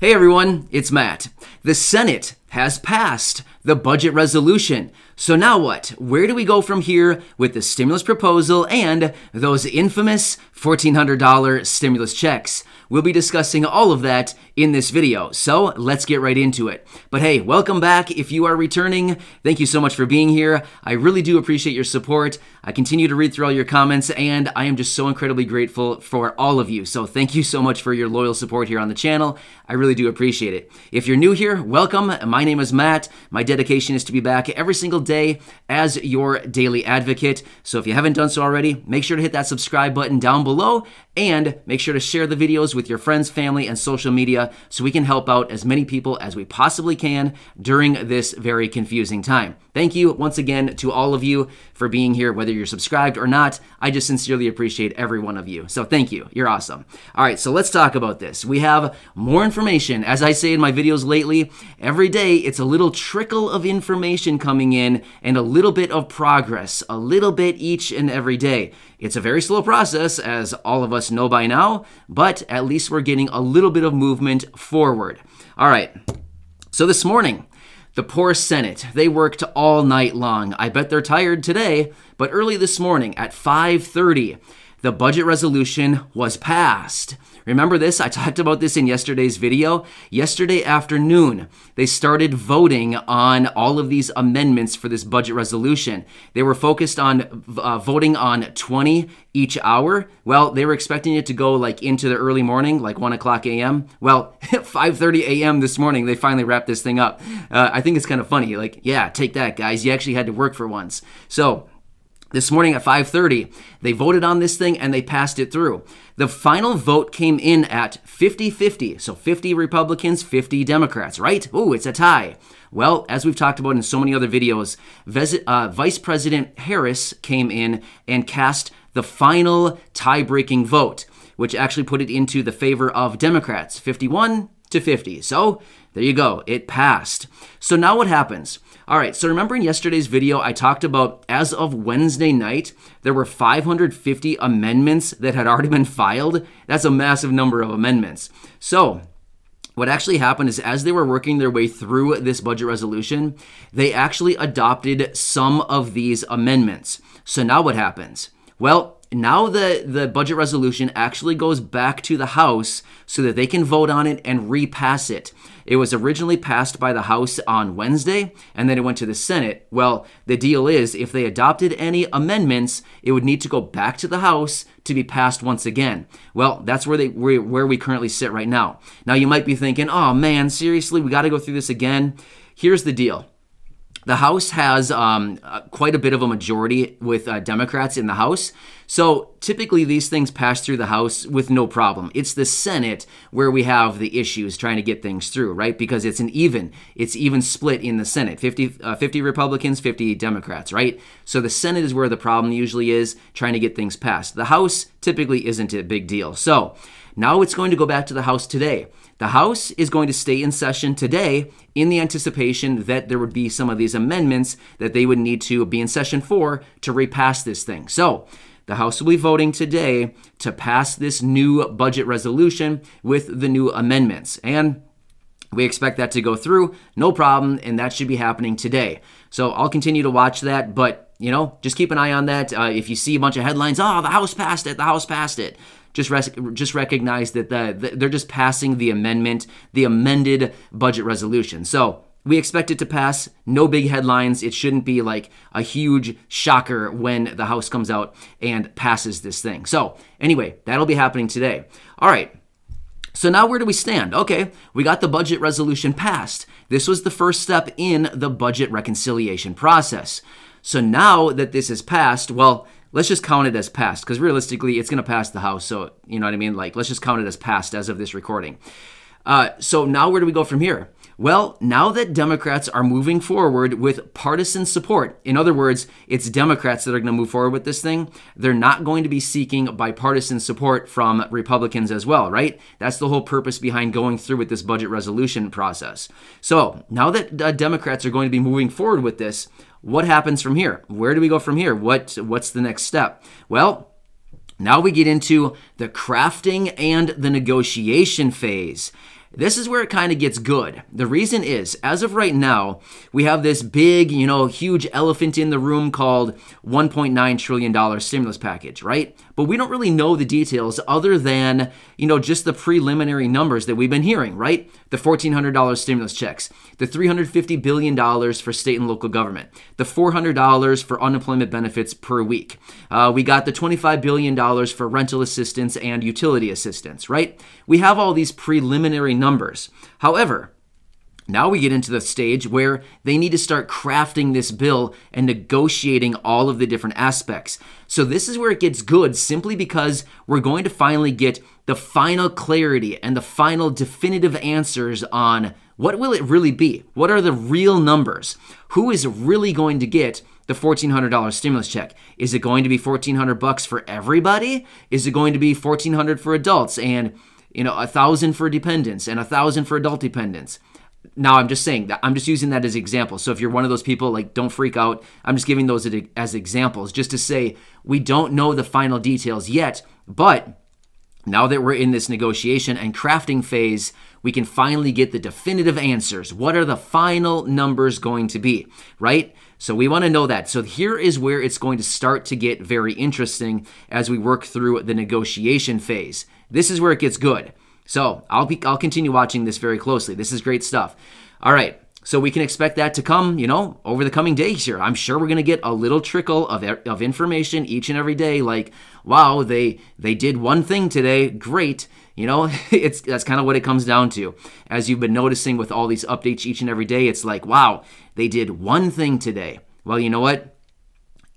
Hey everyone, it's Matt. The Senate has passed the budget resolution. So now what? Where do we go from here with the stimulus proposal and those infamous $1,400 stimulus checks? We'll be discussing all of that in this video, so let's get right into it. But hey, welcome back if you are returning. Thank you so much for being here. I really do appreciate your support. I continue to read through all your comments, and I am just so incredibly grateful for all of you. So thank you so much for your loyal support here on the channel. I really do appreciate it. If you're new here, welcome. My my name is Matt. My dedication is to be back every single day as your daily advocate. So if you haven't done so already, make sure to hit that subscribe button down below and make sure to share the videos with your friends, family, and social media so we can help out as many people as we possibly can during this very confusing time. Thank you once again to all of you for being here, whether you're subscribed or not. I just sincerely appreciate every one of you. So thank you. You're awesome. All right, so let's talk about this. We have more information, as I say in my videos lately, every day it's a little trickle of information coming in and a little bit of progress, a little bit each and every day. It's a very slow process, as all of us know by now, but at least we're getting a little bit of movement forward. All right, so this morning, the poor Senate, they worked all night long. I bet they're tired today, but early this morning at 5:30, the budget resolution was passed. Remember this? I talked about this in yesterday's video. Yesterday afternoon, they started voting on all of these amendments for this budget resolution. They were focused on uh, voting on 20 each hour. Well, they were expecting it to go like into the early morning, like 1 o'clock a.m. Well, 5.30 a.m. this morning, they finally wrapped this thing up. Uh, I think it's kind of funny. Like, yeah, take that, guys. You actually had to work for once. So, this morning at 5:30 they voted on this thing and they passed it through the final vote came in at 50-50 so 50 republicans 50 democrats right oh it's a tie well as we've talked about in so many other videos uh, vice president harris came in and cast the final tie-breaking vote which actually put it into the favor of democrats 51 to 50. So there you go, it passed. So now what happens? All right, so remember in yesterday's video, I talked about as of Wednesday night, there were 550 amendments that had already been filed. That's a massive number of amendments. So what actually happened is as they were working their way through this budget resolution, they actually adopted some of these amendments. So now what happens? Well, now the, the budget resolution actually goes back to the House so that they can vote on it and repass it. It was originally passed by the House on Wednesday, and then it went to the Senate. Well, the deal is if they adopted any amendments, it would need to go back to the House to be passed once again. Well, that's where they where, where we currently sit right now. Now you might be thinking, "Oh man, seriously, we got to go through this again." Here's the deal the House has um, uh, quite a bit of a majority with uh, Democrats in the House. So typically, these things pass through the House with no problem. It's the Senate where we have the issues trying to get things through, right? Because it's an even, it's even split in the Senate 50, uh, 50 Republicans, 50 Democrats, right? So the Senate is where the problem usually is trying to get things passed. The House typically isn't a big deal. So now it's going to go back to the House today. The House is going to stay in session today in the anticipation that there would be some of these amendments that they would need to be in session for to repass this thing. So, the House will be voting today to pass this new budget resolution with the new amendments. And we expect that to go through, no problem, and that should be happening today. So I'll continue to watch that, but you know, just keep an eye on that. Uh, if you see a bunch of headlines, oh, the House passed it, the House passed it. Just, just recognize that the, the, they're just passing the amendment, the amended budget resolution. So we expect it to pass. No big headlines. It shouldn't be like a huge shocker when the House comes out and passes this thing. So, anyway, that'll be happening today. All right. So now where do we stand? Okay, we got the budget resolution passed. This was the first step in the budget reconciliation process. So now that this is passed, well, let's just count it as passed because realistically it's going to pass the house so you know what i mean like let's just count it as passed as of this recording uh, so now where do we go from here well, now that Democrats are moving forward with partisan support, in other words, it's Democrats that are going to move forward with this thing, they're not going to be seeking bipartisan support from Republicans as well, right? That's the whole purpose behind going through with this budget resolution process. So now that uh, Democrats are going to be moving forward with this, what happens from here? Where do we go from here? What, what's the next step? Well, now we get into the crafting and the negotiation phase. This is where it kind of gets good. The reason is, as of right now, we have this big, you know, huge elephant in the room called $1.9 trillion stimulus package, right? But we don't really know the details other than, you know, just the preliminary numbers that we've been hearing, right? The $1,400 stimulus checks, the $350 billion for state and local government, the $400 for unemployment benefits per week. Uh, we got the $25 billion for rental assistance and utility assistance, right? We have all these preliminary numbers. However, now we get into the stage where they need to start crafting this bill and negotiating all of the different aspects. So, this is where it gets good simply because we're going to finally get the final clarity and the final definitive answers on what will it really be? What are the real numbers? Who is really going to get the $1400 stimulus check? Is it going to be 1400 bucks for everybody? Is it going to be 1400 for adults and you know, a thousand for dependents and a thousand for adult dependents. Now I'm just saying that I'm just using that as example. So if you're one of those people, like don't freak out. I'm just giving those as examples, just to say we don't know the final details yet, but now that we're in this negotiation and crafting phase, we can finally get the definitive answers. What are the final numbers going to be, right? So we want to know that. So here is where it's going to start to get very interesting as we work through the negotiation phase. This is where it gets good. So I'll be I'll continue watching this very closely. This is great stuff. All right. So we can expect that to come, you know, over the coming days here. I'm sure we're going to get a little trickle of, of information each and every day like, wow, they they did one thing today. Great. You know, it's that's kind of what it comes down to. As you've been noticing with all these updates each and every day, it's like, wow, they did one thing today. Well, you know what?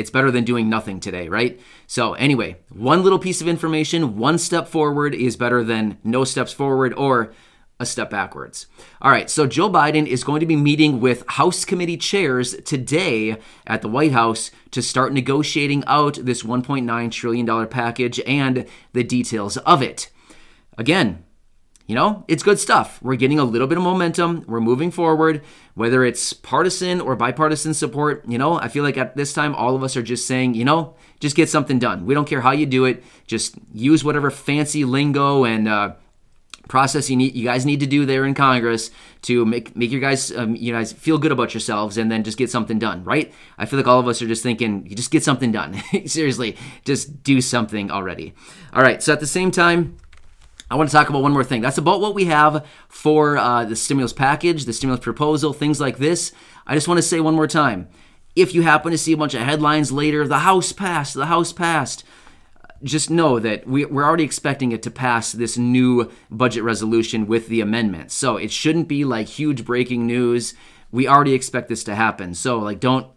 It's better than doing nothing today, right? So, anyway, one little piece of information, one step forward is better than no steps forward or a step backwards. All right, so Joe Biden is going to be meeting with House committee chairs today at the White House to start negotiating out this $1.9 trillion package and the details of it. Again, you know, it's good stuff. We're getting a little bit of momentum. We're moving forward, whether it's partisan or bipartisan support. You know, I feel like at this time, all of us are just saying, you know, just get something done. We don't care how you do it. Just use whatever fancy lingo and uh, process you need, you guys need to do there in Congress to make make your guys, um, you guys feel good about yourselves, and then just get something done, right? I feel like all of us are just thinking, you just get something done. Seriously, just do something already. All right. So at the same time. I want to talk about one more thing. That's about what we have for uh, the stimulus package, the stimulus proposal, things like this. I just want to say one more time if you happen to see a bunch of headlines later, the House passed, the House passed, just know that we, are already expecting it to pass this new budget resolution with the amendments. So it shouldn't be like huge breaking news. We already expect this to happen. So, like, don't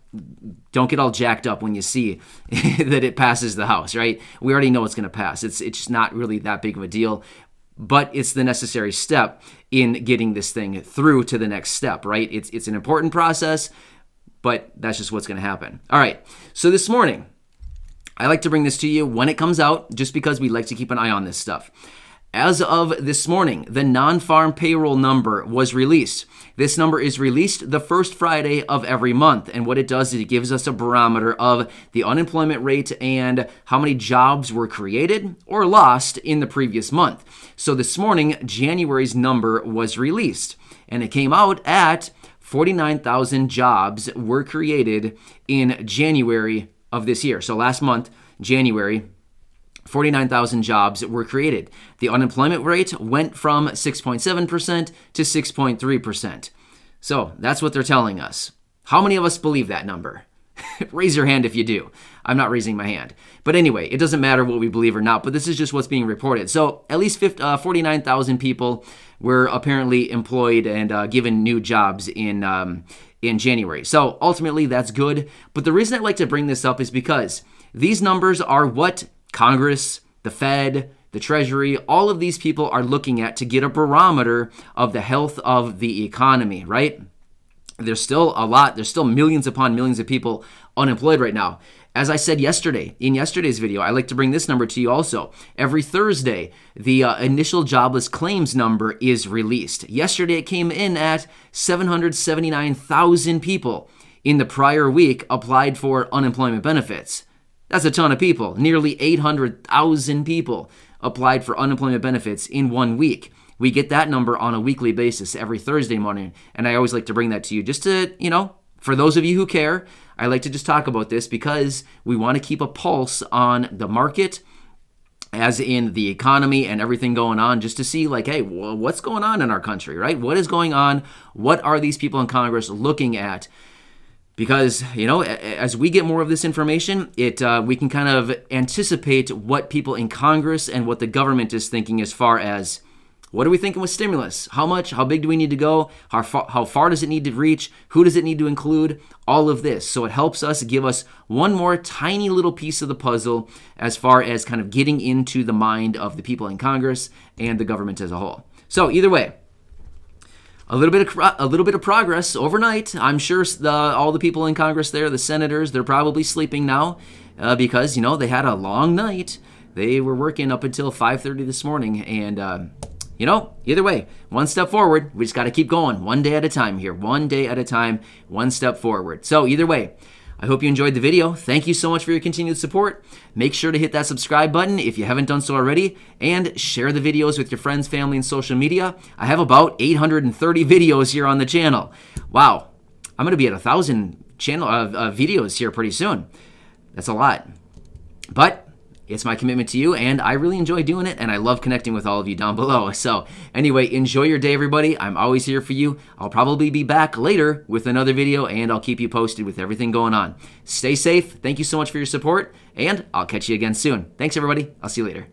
don't get all jacked up when you see that it passes the house, right? We already know it's going to pass. It's it's not really that big of a deal, but it's the necessary step in getting this thing through to the next step, right? It's it's an important process, but that's just what's going to happen. All right. So this morning, I like to bring this to you when it comes out just because we like to keep an eye on this stuff. As of this morning, the non farm payroll number was released. This number is released the first Friday of every month. And what it does is it gives us a barometer of the unemployment rate and how many jobs were created or lost in the previous month. So this morning, January's number was released. And it came out at 49,000 jobs were created in January of this year. So last month, January, 49,000 jobs were created. The unemployment rate went from 6.7% to 6.3%. So that's what they're telling us. How many of us believe that number? Raise your hand if you do. I'm not raising my hand. But anyway, it doesn't matter what we believe or not, but this is just what's being reported. So at least uh, 49,000 people were apparently employed and uh, given new jobs in, um, in January. So ultimately, that's good. But the reason I like to bring this up is because these numbers are what Congress, the Fed, the Treasury, all of these people are looking at to get a barometer of the health of the economy, right? There's still a lot, there's still millions upon millions of people unemployed right now. As I said yesterday, in yesterday's video, I like to bring this number to you also. Every Thursday, the uh, initial jobless claims number is released. Yesterday, it came in at 779,000 people in the prior week applied for unemployment benefits. That's a ton of people. Nearly 800,000 people applied for unemployment benefits in one week. We get that number on a weekly basis every Thursday morning. And I always like to bring that to you just to, you know, for those of you who care, I like to just talk about this because we want to keep a pulse on the market as in the economy and everything going on just to see like hey what's going on in our country right what is going on what are these people in congress looking at because you know as we get more of this information it uh, we can kind of anticipate what people in congress and what the government is thinking as far as what are we thinking with stimulus how much how big do we need to go how far, how far does it need to reach who does it need to include all of this so it helps us give us one more tiny little piece of the puzzle as far as kind of getting into the mind of the people in congress and the government as a whole so either way a little bit of a little bit of progress overnight. I'm sure the, all the people in Congress there, the senators, they're probably sleeping now uh, because you know they had a long night. They were working up until 5:30 this morning, and uh, you know, either way, one step forward. We just got to keep going, one day at a time here, one day at a time, one step forward. So either way. I hope you enjoyed the video. Thank you so much for your continued support. Make sure to hit that subscribe button if you haven't done so already and share the videos with your friends, family, and social media. I have about 830 videos here on the channel. Wow, I'm going to be at a 1,000 channel uh, uh, videos here pretty soon. That's a lot. But it's my commitment to you, and I really enjoy doing it, and I love connecting with all of you down below. So, anyway, enjoy your day, everybody. I'm always here for you. I'll probably be back later with another video, and I'll keep you posted with everything going on. Stay safe. Thank you so much for your support, and I'll catch you again soon. Thanks, everybody. I'll see you later.